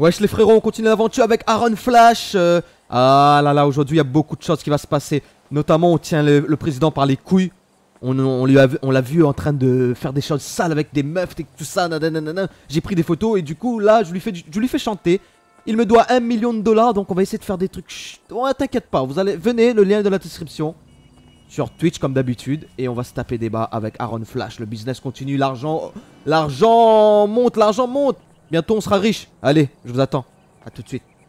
Wesh les frérots, on continue l'aventure avec Aaron Flash euh, Ah là là, aujourd'hui il y a beaucoup de choses qui va se passer. Notamment, on tient le, président par les couilles. On, l'a vu en train de faire des choses sales avec des meufs et tout ça. J'ai pris des photos et du coup, là, je lui fais, chanter. Il me doit 1 million de dollars, donc on va essayer de faire des trucs... Oh, t'inquiète pas, vous allez... Venez, le lien est dans la description. Sur Twitch, comme d'habitude. Et on va se taper des bas avec Aaron Flash. Le business continue, l'argent... L'argent monte, l'argent monte Bientôt on sera riche. Allez, je vous attends. A tout de suite.